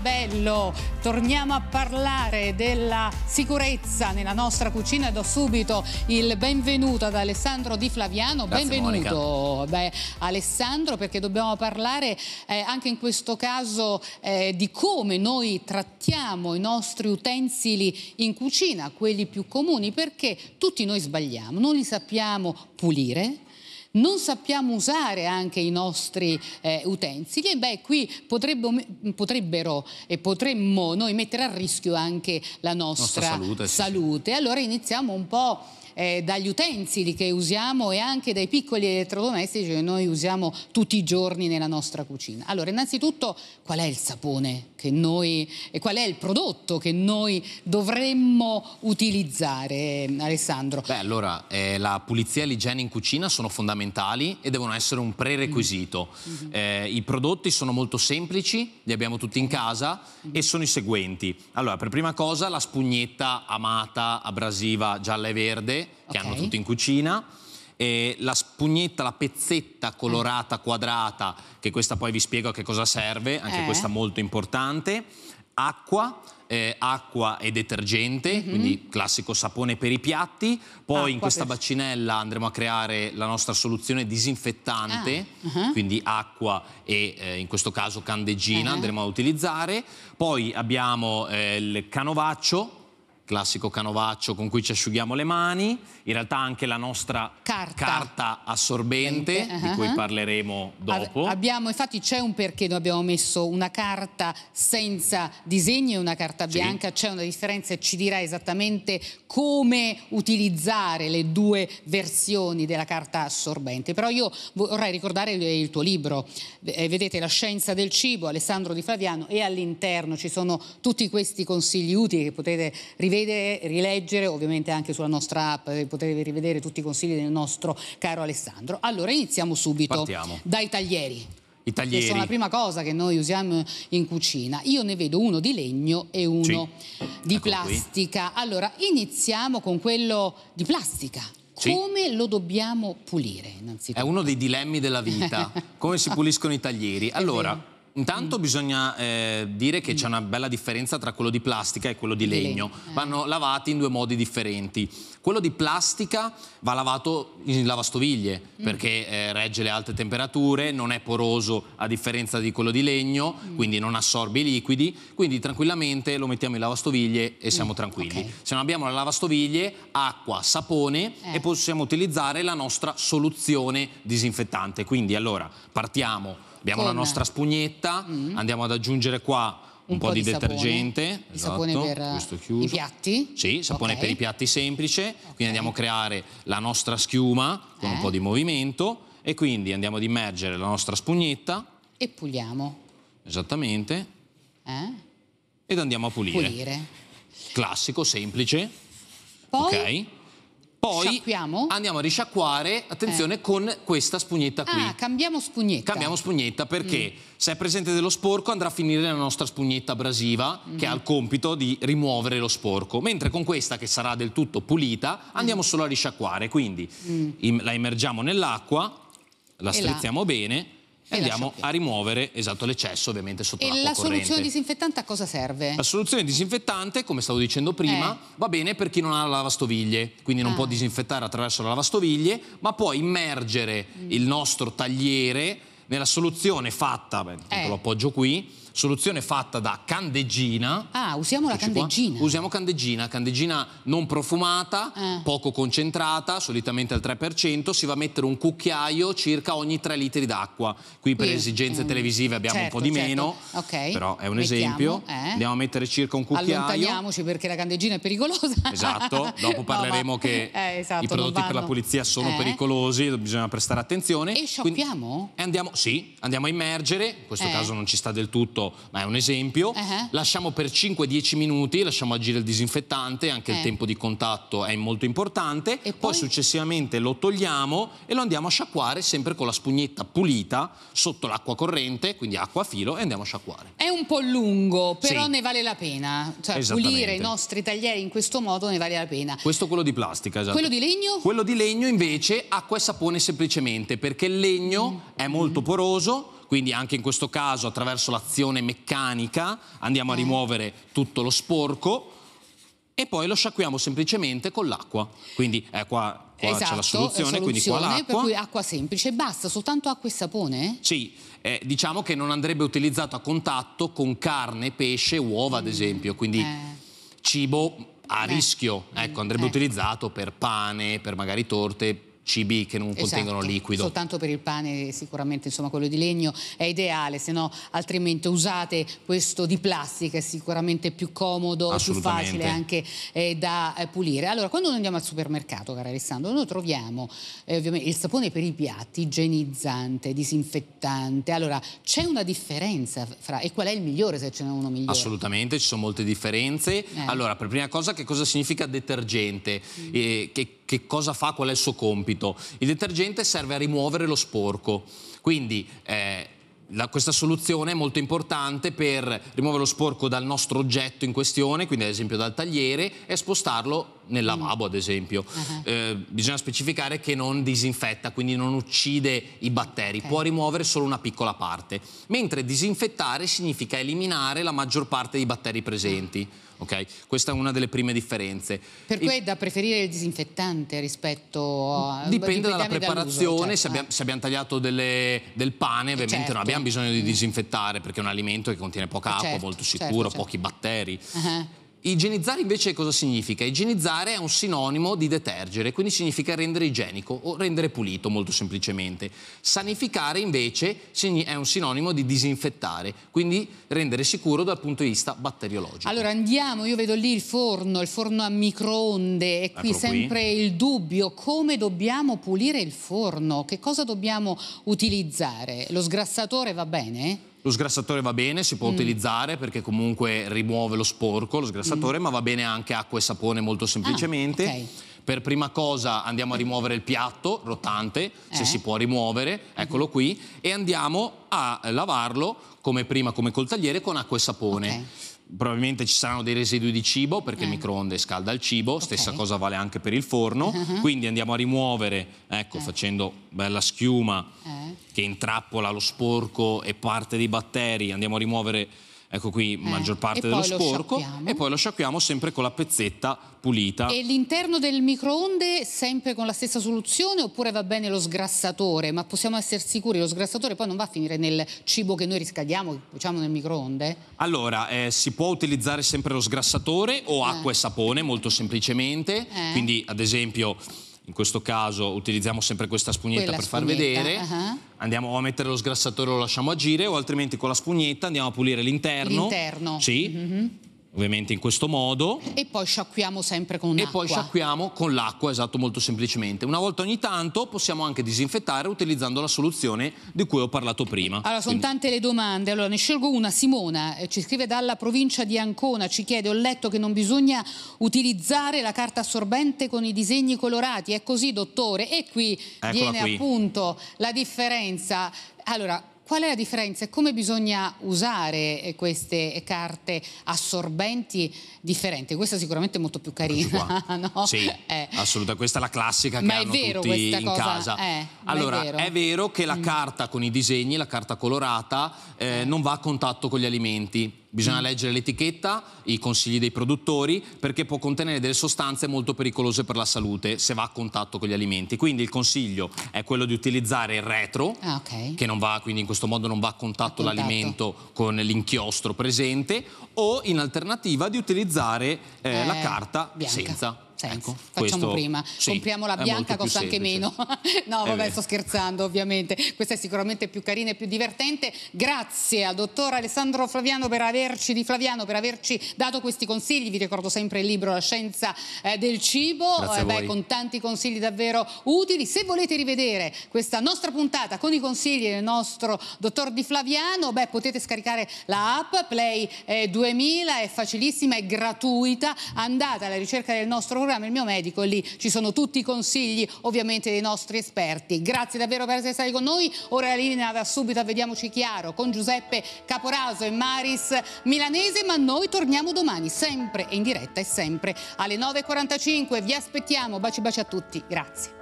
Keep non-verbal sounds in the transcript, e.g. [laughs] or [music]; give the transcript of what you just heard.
Bello, torniamo a parlare della sicurezza nella nostra cucina. Do subito il benvenuto ad Alessandro Di Flaviano. Grazie, benvenuto Beh, Alessandro perché dobbiamo parlare eh, anche in questo caso eh, di come noi trattiamo i nostri utensili in cucina, quelli più comuni, perché tutti noi sbagliamo, non li sappiamo pulire non sappiamo usare anche i nostri eh, utensili e beh qui potrebbe, potrebbero e potremmo noi mettere a rischio anche la nostra, nostra salute. salute. Sì, Allora iniziamo un po' eh, dagli utensili che usiamo e anche dai piccoli elettrodomestici che noi usiamo tutti i giorni nella nostra cucina. Allora, innanzitutto, qual è il sapone che noi, e qual è il prodotto che noi dovremmo utilizzare, eh, Alessandro? Beh, allora, eh, la pulizia e l'igiene in cucina sono fondamentali e devono essere un prerequisito. Mm -hmm. I prodotti sono molto semplici, li abbiamo tutti in casa mm -hmm. e sono i seguenti. Allora, per prima cosa, la spugnetta amata, abrasiva, gialla e verde, che okay. hanno tutti in cucina. E la spugnetta, la pezzetta colorata mm. quadrata, che questa poi vi spiego a che cosa serve, anche eh. questa molto importante, acqua, eh, acqua e detergente, mm -hmm. quindi classico sapone per i piatti. Poi acqua in questa per... bacinella andremo a creare la nostra soluzione disinfettante, ah. uh -huh. quindi acqua e eh, in questo caso candeggina uh eh. -huh. andremo a utilizzare. Poi abbiamo eh, il canovaccio, classico canovaccio con cui ci asciughiamo le mani, in realtà anche la nostra carta, carta assorbente, uh -huh. di cui uh-huh. parleremo dopo. Abbiamo, infatti c'è un perché noi abbiamo messo una carta senza disegni e una carta bianca, sì. c'è una differenza e ci dirà esattamente come utilizzare le due versioni della carta assorbente. Però io vorrei ricordare il tuo libro, eh, vedete La scienza del cibo, Alessandro Di Flaviano, e all'interno ci sono tutti questi consigli utili che potete rivedere rivedere, rileggere, ovviamente anche sulla nostra app eh, potete rivedere tutti i consigli del nostro caro Alessandro. Allora iniziamo subito Partiamo. dai taglieri. I taglieri. Che sono la prima cosa che noi usiamo in cucina. Io ne vedo uno di legno e uno sì. di ecco plastica. Qui. Allora, iniziamo con quello di plastica. Sì. Come lo dobbiamo pulire innanzitutto? È uno dei dilemmi della vita, [laughs] come si puliscono i taglieri. Allora, Intanto mm. bisogna eh, dire che mm. c'è una bella differenza tra quello di plastica e quello di, legno. legno. Mm. Vanno lavati in due modi differenti. Quello di plastica va lavato in lavastoviglie mm. perché eh, regge le alte temperature, non è poroso a differenza di quello di legno, mm. quindi non assorbe i liquidi, quindi tranquillamente lo mettiamo in lavastoviglie e mm. siamo tranquilli. Okay. Se non abbiamo la lavastoviglie, acqua, sapone eh. e possiamo utilizzare la nostra soluzione disinfettante. Quindi allora partiamo abbiamo Con... la nostra spugnetta, mm. andiamo ad aggiungere qua un, un po, po', di, detergente, sapone, esatto, di sapone esatto, per eh, i piatti. Sì, sapone okay. per i piatti semplice, okay. quindi andiamo a creare la nostra schiuma con eh. un po' di movimento e quindi andiamo ad immergere la nostra spugnetta e puliamo. Esattamente. Eh? Ed andiamo a pulire. Pulire. Classico, semplice. Poi? Ok. Poi Sciacquiamo. andiamo a risciacquare, attenzione, eh. con questa spugnetta qui. Ah, cambiamo spugnetta. Cambiamo spugnetta perché mm. se è presente dello sporco andrà a finire nella nostra spugnetta abrasiva mm. che mm-hmm. ha il compito di rimuovere lo sporco. Mentre con questa, che sarà del tutto pulita, andiamo mm. solo a risciacquare. Quindi mm. la immergiamo nell'acqua, la strizziamo bene e, andiamo a rimuovere esatto, l'eccesso ovviamente sotto l'acqua E la corrente. soluzione disinfettante a cosa serve? La soluzione disinfettante, come stavo dicendo prima, eh. va bene per chi non ha la lavastoviglie, quindi non può ah. disinfettare attraverso la lavastoviglie, ma può immergere mm. il nostro tagliere nella soluzione fatta, beh, eh. lo appoggio qui, soluzione fatta da candeggina. Ah, usiamo la candeggina. Qua. Usiamo candeggina, candeggina non profumata, eh. poco concentrata, solitamente al 3%, si va a mettere un cucchiaio circa ogni 3 litri d'acqua. Qui per Io, esigenze ehm, televisive abbiamo certo, un po' certo, di certo. meno, okay. però è un Mettiamo, esempio. Eh. Andiamo a mettere circa un cucchiaio. Allontaniamoci perché la candeggina è pericolosa. Esatto, [laughs] dopo parleremo no, ma, che [laughs] eh, esatto, i prodotti per la pulizia sono eh. pericolosi, bisogna prestare attenzione. E shoppiamo? Quindi, andiamo, sì, andiamo a immergere, in questo eh. caso non ci sta del tutto ma è un esempio, uh -huh. lasciamo per 5-10 minuti, lasciamo agire il disinfettante, anche eh. il tempo di contatto è molto importante, e poi... poi successivamente lo togliamo e lo andiamo a sciacquare sempre con la spugnetta pulita sotto l'acqua corrente, quindi acqua a filo e andiamo a sciacquare. È un po' lungo, però sì. ne vale la pena, cioè pulire i nostri taglieri in questo modo ne vale la pena. Questo quello di plastica, esatto. Quello di legno? Quello di legno invece acqua e sapone semplicemente perché il legno mm. è molto poroso quindi anche in questo caso attraverso l'azione meccanica andiamo a rimuovere tutto lo sporco e poi lo sciacquiamo semplicemente con l'acqua. Quindi eh, qua, qua esatto, c'è la esatto, soluzione, soluzione, eh, quindi qua l'acqua. Per cui acqua semplice, basta, soltanto acqua e sapone? Sì, eh, diciamo che non andrebbe utilizzato a contatto con carne, pesce, uova mm. ad esempio, quindi eh. cibo a eh. rischio, ecco, andrebbe eh. utilizzato per pane, per magari torte, cibi che non esatto, contengono liquido. Soltanto per il pane sicuramente insomma, quello di legno è ideale, se no altrimenti usate questo di plastica, è sicuramente più comodo, più facile anche eh, da eh, pulire. Allora quando noi andiamo al supermercato, caro Alessandro, noi troviamo eh, ovviamente il sapone per i piatti, igienizzante, disinfettante, allora c'è una differenza fra e qual è il migliore se ce n'è uno migliore? Assolutamente, ci sono molte differenze. Eh. Allora per prima cosa che cosa significa detergente? Mm. Eh, che che cosa fa, qual è il suo compito. Il detergente serve a rimuovere lo sporco, quindi eh, la, questa soluzione è molto importante per rimuovere lo sporco dal nostro oggetto in questione, quindi ad esempio dal tagliere, e spostarlo nel mm. lavabo ad esempio. Uh -huh. eh, bisogna specificare che non disinfetta, quindi non uccide i batteri, okay. può rimuovere solo una piccola parte, mentre disinfettare significa eliminare la maggior parte dei batteri presenti. Ah. ok Questa è una delle prime differenze. Per cui è da preferire il disinfettante rispetto a... Mm, dipende dalla preparazione, certo. se, abbiamo, se, abbiamo, tagliato delle, del pane eh, ovviamente certo. non abbiamo bisogno di mm. disinfettare perché è un alimento che contiene poca acqua, certo, molto certo, sicuro, certo. pochi batteri. Uh -huh. Igienizzare invece cosa significa? Igienizzare è un sinonimo di detergere, quindi significa rendere igienico o rendere pulito molto semplicemente. Sanificare invece è un sinonimo di disinfettare, quindi rendere sicuro dal punto di vista batteriologico. Allora andiamo, io vedo lì il forno, il forno a microonde e qui Eccolo sempre qui. il dubbio, come dobbiamo pulire il forno? Che cosa dobbiamo utilizzare? Lo sgrassatore va bene? Lo sgrassatore va bene, si può mm. utilizzare perché comunque rimuove lo sporco, lo sgrassatore, mm. ma va bene anche acqua e sapone molto ah, semplicemente. Ah, okay. Per prima cosa andiamo a mm. rimuovere il piatto rotante, eh. se si può rimuovere, eccolo mm-hmm. qui, e andiamo a lavarlo come prima come col tagliere con acqua e sapone. Okay probabilmente ci saranno dei residui di cibo perché eh. il microonde scalda il cibo, okay. stessa cosa vale anche per il forno, uh [laughs] -huh. quindi andiamo a rimuovere, ecco, eh. facendo bella schiuma eh. che intrappola lo sporco e parte dei batteri, andiamo a rimuovere ecco qui eh, maggior parte dello sporco sciacquiamo. e poi lo sciacquiamo sempre con la pezzetta pulita. E l'interno del microonde sempre con la stessa soluzione oppure va bene lo sgrassatore? Ma possiamo essere sicuri lo sgrassatore poi non va a finire nel cibo che noi riscaldiamo, che diciamo nel microonde? Allora, eh, si può utilizzare sempre lo sgrassatore o acqua eh. e sapone molto semplicemente, eh. quindi ad esempio in questo caso utilizziamo sempre questa spugnetta Quella per far spugnetta, vedere, uh -huh. andiamo a mettere lo sgrassatore e lo lasciamo agire o altrimenti con la spugnetta andiamo a pulire l'interno. L'interno. Sì. Uh mm-hmm. -huh ovviamente in questo modo. E poi sciacquiamo sempre con l'acqua. E poi sciacquiamo con l'acqua, esatto, molto semplicemente. Una volta ogni tanto possiamo anche disinfettare utilizzando la soluzione di cui ho parlato prima. Allora, sono tante le domande. Allora, ne scelgo una. Simona eh, ci scrive dalla provincia di Ancona, ci chiede, ho letto che non bisogna utilizzare la carta assorbente con i disegni colorati. È così, dottore? E qui Eccola viene qui. appunto la differenza. Allora, Qual è la differenza e come bisogna usare eh, queste eh, carte assorbenti differenti? Questa è sicuramente è molto più carina, [laughs] no? Sì, eh. assolutamente. Questa è la classica che ma hanno vero tutti in cosa. casa. Eh, allora, è vero. è vero. che la mm. carta con i disegni, la carta colorata, eh, eh. non va a contatto con gli alimenti Bisogna mm. leggere l'etichetta, i consigli dei produttori, perché può contenere delle sostanze molto pericolose per la salute se va a contatto con gli alimenti. Quindi il consiglio è quello di utilizzare il retro, ah, okay. che va, quindi in questo modo non va a contatto, contatto. l'alimento con l'inchiostro presente, o in alternativa di utilizzare eh, eh, la carta bianca. senza. Cioè, ecco, facciamo prima, sì, compriamo la bianca, costa anche meno. [laughs] no, vabbè, eh sto scherzando ovviamente. Questa è sicuramente più carina e più divertente. Grazie al dottor Alessandro Flaviano per averci, di Flaviano per averci dato questi consigli. Vi ricordo sempre il libro La scienza eh, del cibo, eh, beh, con tanti consigli davvero utili. Se volete rivedere questa nostra puntata con i consigli del nostro dottor Di Flaviano, beh, potete scaricare la app Play 2000, eh, è facilissima, è gratuita. Andate alla ricerca del nostro programma Il mio medico, lì ci sono tutti i consigli ovviamente dei nostri esperti. Grazie davvero per essere stati con noi, ora la linea da subito Vediamoci Chiaro con Giuseppe Caporaso e Maris Milanese, ma noi torniamo domani sempre in diretta e sempre alle 9.45. Vi aspettiamo, baci baci a tutti, grazie.